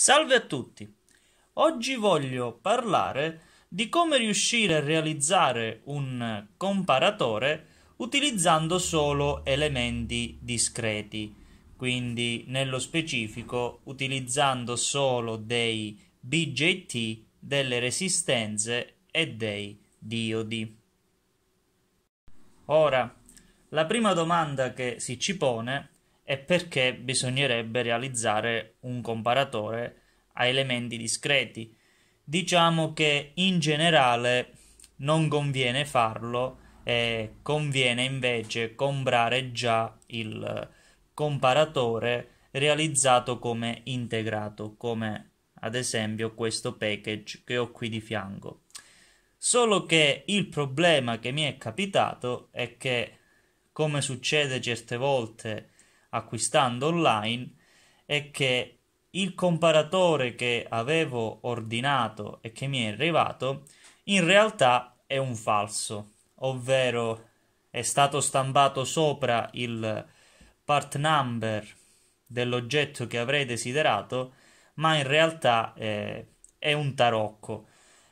Salve a tutti! Oggi voglio parlare di come riuscire a realizzare un comparatore utilizzando solo elementi discreti, quindi nello specifico utilizzando solo dei BJT, delle resistenze e dei diodi. Ora, la prima domanda che si ci pone è e perché bisognerebbe realizzare un comparatore a elementi discreti. Diciamo che in generale non conviene farlo e conviene invece comprare già il comparatore realizzato come integrato, come ad esempio questo package che ho qui di fianco. Solo che il problema che mi è capitato è che, come succede certe volte acquistando online è che il comparatore che avevo ordinato e che mi è arrivato in realtà è un falso, ovvero è stato stampato sopra il part number dell'oggetto che avrei desiderato, ma in realtà eh, è un tarocco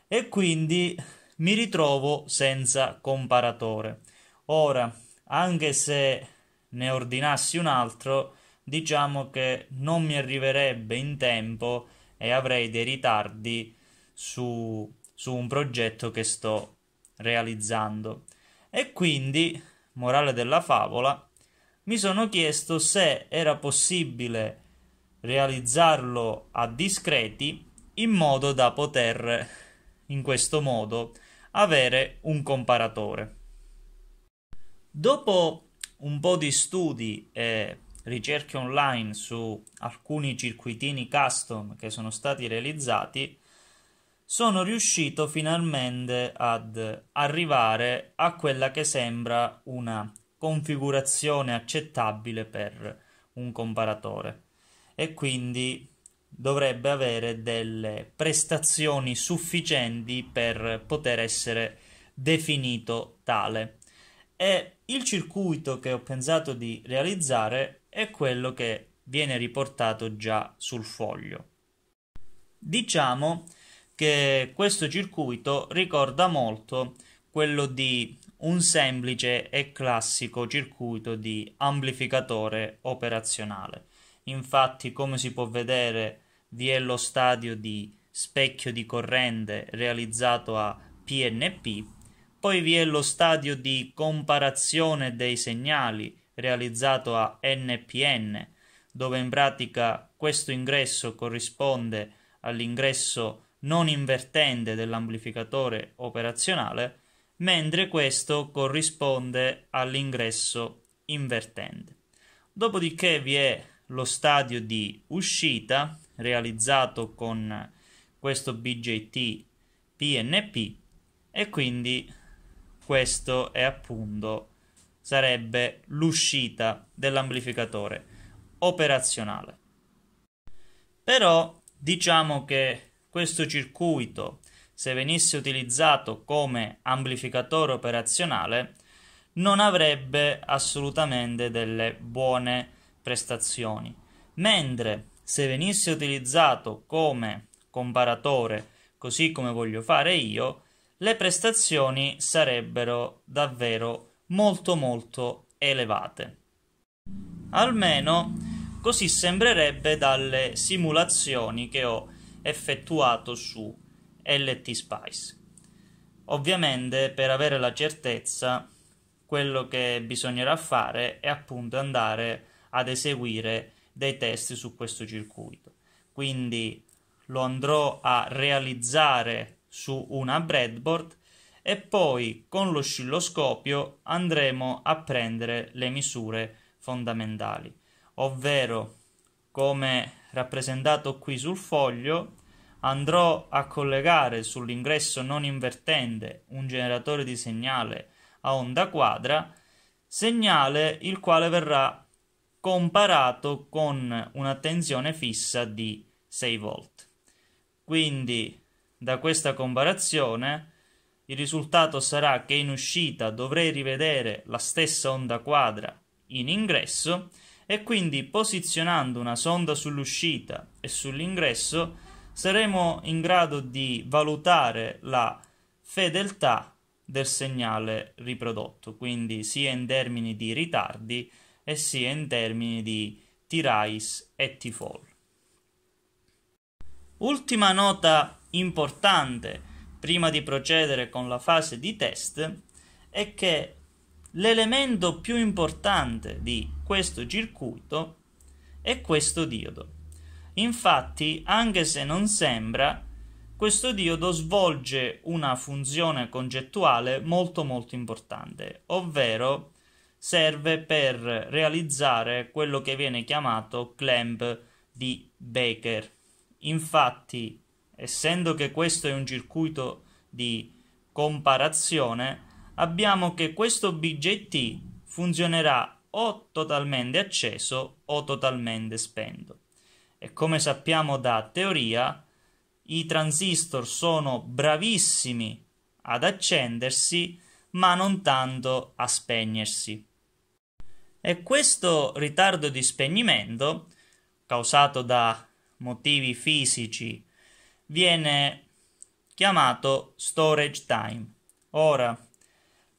e quindi mi ritrovo senza comparatore. Ora, anche se ne ordinassi un altro, diciamo che non mi arriverebbe in tempo e avrei dei ritardi su, su un progetto che sto realizzando. E quindi, morale della favola, mi sono chiesto se era possibile realizzarlo a discreti in modo da poter in questo modo avere un comparatore. Dopo un po' di studi e ricerche online su alcuni circuitini custom che sono stati realizzati, sono riuscito finalmente ad arrivare a quella che sembra una configurazione accettabile per un comparatore e quindi dovrebbe avere delle prestazioni sufficienti per poter essere definito tale. E il circuito che ho pensato di realizzare è quello che viene riportato già sul foglio. Diciamo che questo circuito ricorda molto quello di un semplice e classico circuito di amplificatore operazionale. Infatti, come si può vedere, vi è lo stadio di specchio di corrente realizzato a PNP poi vi è lo stadio di comparazione dei segnali realizzato a NPN, dove in pratica questo ingresso corrisponde all'ingresso non invertente dell'amplificatore operazionale, mentre questo corrisponde all'ingresso invertente. Dopodiché vi è lo stadio di uscita realizzato con questo BJT PNP e quindi questo è appunto sarebbe l'uscita dell'amplificatore operazionale. Però diciamo che questo circuito, se venisse utilizzato come amplificatore operazionale, non avrebbe assolutamente delle buone prestazioni, mentre se venisse utilizzato come comparatore, così come voglio fare io, le prestazioni sarebbero davvero molto molto elevate. Almeno così sembrerebbe dalle simulazioni che ho effettuato su LT Spice. Ovviamente per avere la certezza quello che bisognerà fare è appunto andare ad eseguire dei test su questo circuito. Quindi lo andrò a realizzare su una breadboard e poi con l'oscilloscopio andremo a prendere le misure fondamentali, ovvero come rappresentato qui sul foglio andrò a collegare sull'ingresso non invertente un generatore di segnale a onda quadra, segnale il quale verrà comparato con una tensione fissa di 6 volt. Quindi da questa comparazione, il risultato sarà che in uscita dovrei rivedere la stessa onda quadra in ingresso e quindi posizionando una sonda sull'uscita e sull'ingresso saremo in grado di valutare la fedeltà del segnale riprodotto, quindi sia in termini di ritardi e sia in termini di T-Rise e T-Fall. Ultima nota importante prima di procedere con la fase di test è che l'elemento più importante di questo circuito è questo diodo. Infatti, anche se non sembra, questo diodo svolge una funzione concettuale molto molto importante, ovvero serve per realizzare quello che viene chiamato clamp di Baker. Infatti, essendo che questo è un circuito di comparazione, abbiamo che questo BJT funzionerà o totalmente acceso o totalmente spento. E come sappiamo da teoria, i transistor sono bravissimi ad accendersi, ma non tanto a spegnersi. E questo ritardo di spegnimento, causato da motivi fisici viene chiamato storage time. Ora,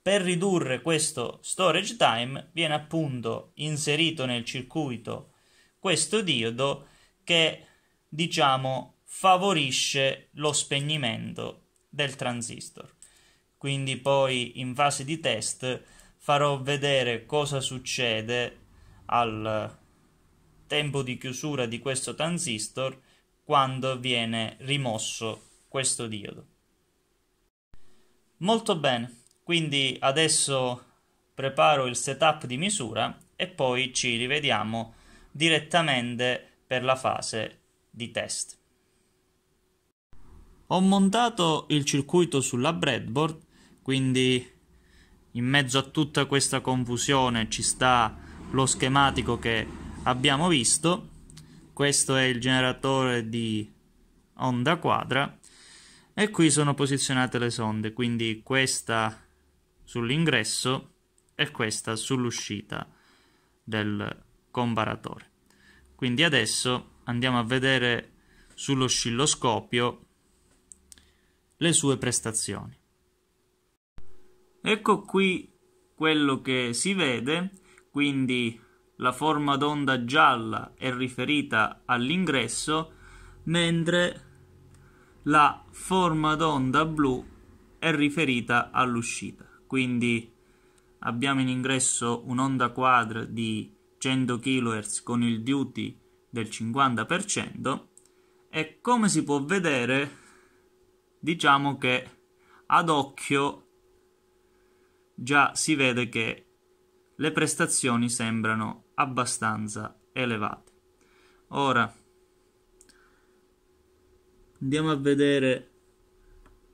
per ridurre questo storage time viene appunto inserito nel circuito questo diodo che diciamo favorisce lo spegnimento del transistor. Quindi poi in fase di test farò vedere cosa succede al tempo di chiusura di questo transistor quando viene rimosso questo diodo. Molto bene, quindi adesso preparo il setup di misura e poi ci rivediamo direttamente per la fase di test. Ho montato il circuito sulla breadboard, quindi in mezzo a tutta questa confusione ci sta lo schematico che abbiamo visto questo è il generatore di onda quadra e qui sono posizionate le sonde quindi questa sull'ingresso e questa sull'uscita del comparatore quindi adesso andiamo a vedere sull'oscilloscopio le sue prestazioni ecco qui quello che si vede quindi la forma d'onda gialla è riferita all'ingresso, mentre la forma d'onda blu è riferita all'uscita. Quindi abbiamo in ingresso un'onda quadra di 100 kHz con il duty del 50% e come si può vedere diciamo che ad occhio già si vede che le prestazioni sembrano abbastanza elevate. Ora andiamo a vedere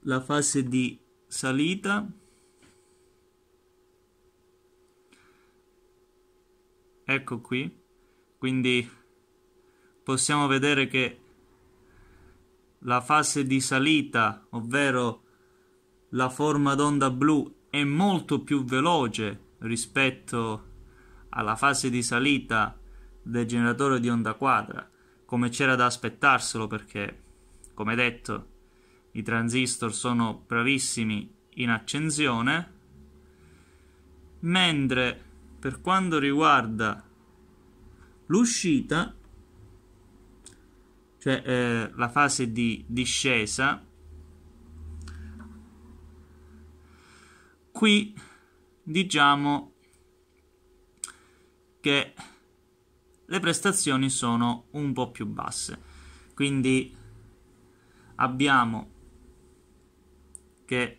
la fase di salita ecco qui quindi possiamo vedere che la fase di salita ovvero la forma d'onda blu è molto più veloce rispetto alla fase di salita del generatore di onda quadra, come c'era da aspettarselo perché, come detto, i transistor sono bravissimi in accensione, mentre per quanto riguarda l'uscita, cioè eh, la fase di discesa, qui diciamo che le prestazioni sono un po' più basse. Quindi abbiamo che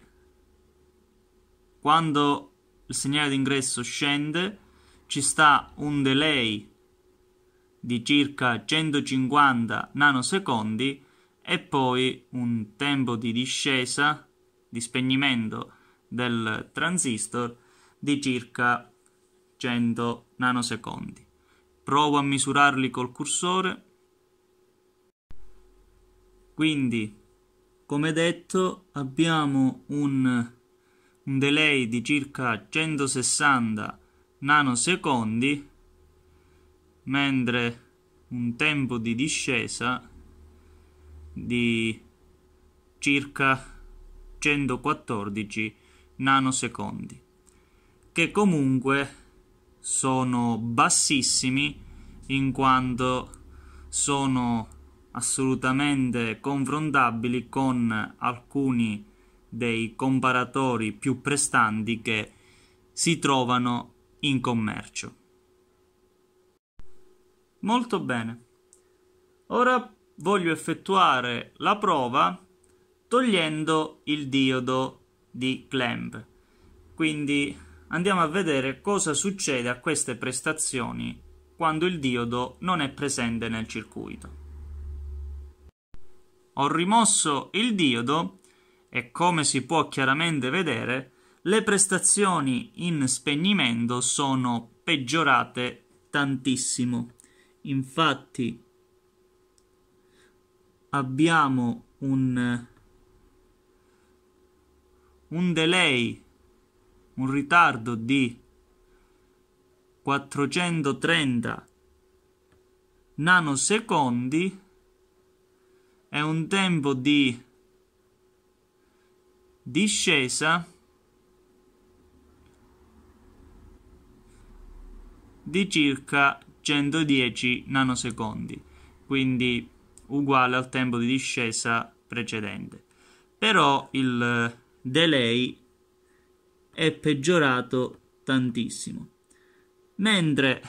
quando il segnale d'ingresso scende ci sta un delay di circa 150 nanosecondi e poi un tempo di discesa, di spegnimento del transistor di circa 100 nanosecondi. Provo a misurarli col cursore. Quindi, come detto, abbiamo un, un delay di circa 160 nanosecondi, mentre un tempo di discesa di circa 114 nanosecondi che comunque sono bassissimi in quanto sono assolutamente confrontabili con alcuni dei comparatori più prestanti che si trovano in commercio. Molto bene. Ora voglio effettuare la prova togliendo il diodo di clamp. Quindi andiamo a vedere cosa succede a queste prestazioni quando il diodo non è presente nel circuito. Ho rimosso il diodo e come si può chiaramente vedere le prestazioni in spegnimento sono peggiorate tantissimo. Infatti abbiamo un, un delay un ritardo di 430 nanosecondi e un tempo di discesa di circa 110 nanosecondi quindi uguale al tempo di discesa precedente però il delay è peggiorato tantissimo. Mentre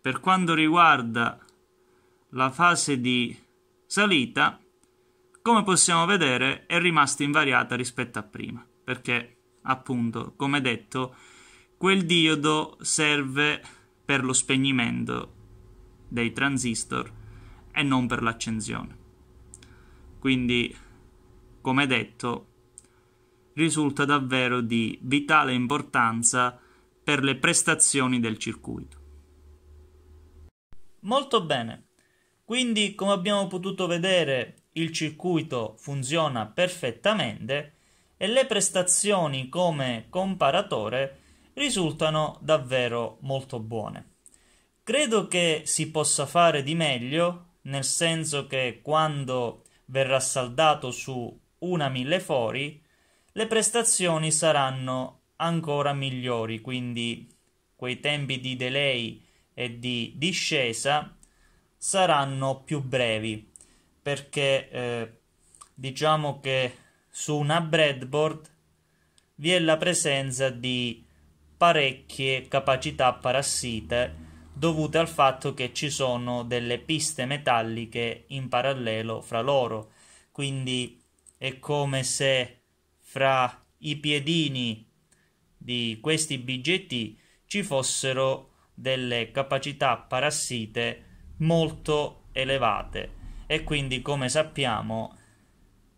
per quanto riguarda la fase di salita, come possiamo vedere è rimasta invariata rispetto a prima, perché appunto, come detto, quel diodo serve per lo spegnimento dei transistor e non per l'accensione. Quindi, come detto, risulta davvero di vitale importanza per le prestazioni del circuito. Molto bene, quindi come abbiamo potuto vedere il circuito funziona perfettamente e le prestazioni come comparatore risultano davvero molto buone. Credo che si possa fare di meglio, nel senso che quando verrà saldato su una mille fori le prestazioni saranno ancora migliori, quindi quei tempi di delay e di discesa saranno più brevi perché eh, diciamo che su una breadboard vi è la presenza di parecchie capacità parassite dovute al fatto che ci sono delle piste metalliche in parallelo fra loro quindi è come se fra i piedini di questi BGT ci fossero delle capacità parassite molto elevate e quindi come sappiamo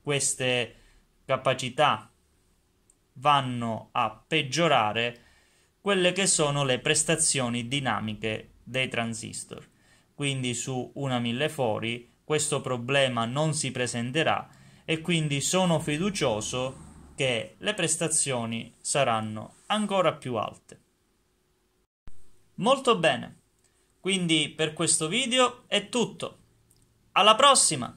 queste capacità vanno a peggiorare quelle che sono le prestazioni dinamiche dei transistor. Quindi su una mille fori questo problema non si presenterà e quindi sono fiducioso che le prestazioni saranno ancora più alte. Molto bene, quindi per questo video è tutto. Alla prossima!